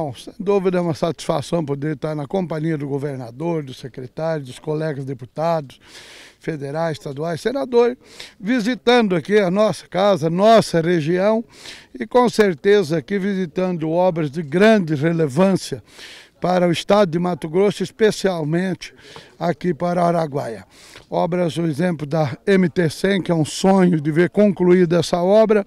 Bom, sem dúvida é uma satisfação poder estar na companhia do governador, do secretário, dos colegas deputados federais, estaduais, senador, visitando aqui a nossa casa, nossa região e com certeza aqui visitando obras de grande relevância para o estado de Mato Grosso, especialmente aqui para Araguaia. Obras, o exemplo da MT100, que é um sonho de ver concluída essa obra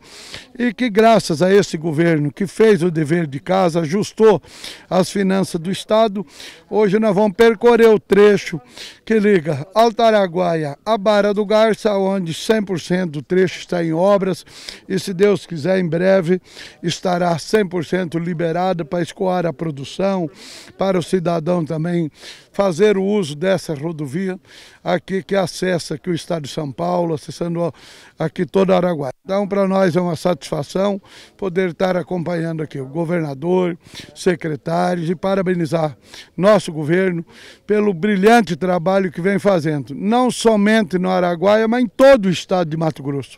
e que graças a esse governo que fez o dever de casa, ajustou as finanças do estado, hoje nós vamos percorrer o trecho que liga Araguaia à Barra do Garça, onde 100% do trecho está em obras e se Deus quiser em breve estará 100% liberada para escoar a produção, para o cidadão também fazer o uso dessa rodovia aqui que acessa aqui o estado de São Paulo, acessando aqui toda Araguaia. Então, para nós é uma satisfação poder estar acompanhando aqui o governador, secretários e parabenizar nosso governo pelo brilhante trabalho que vem fazendo, não somente no Araguaia, mas em todo o estado de Mato Grosso.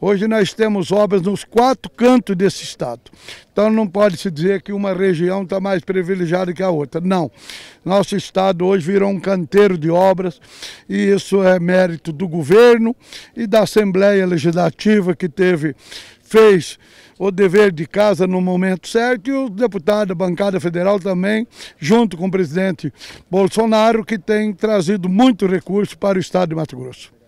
Hoje nós temos obras nos quatro cantos desse estado. Então não pode se dizer que uma região está mais privilegiada que a outra. Não. Nosso estado hoje virou um canteiro de obras e isso é mérito do governo e da Assembleia Legislativa que teve fez o dever de casa no momento certo e o deputado da bancada federal também, junto com o presidente Bolsonaro, que tem trazido muito recurso para o estado de Mato Grosso.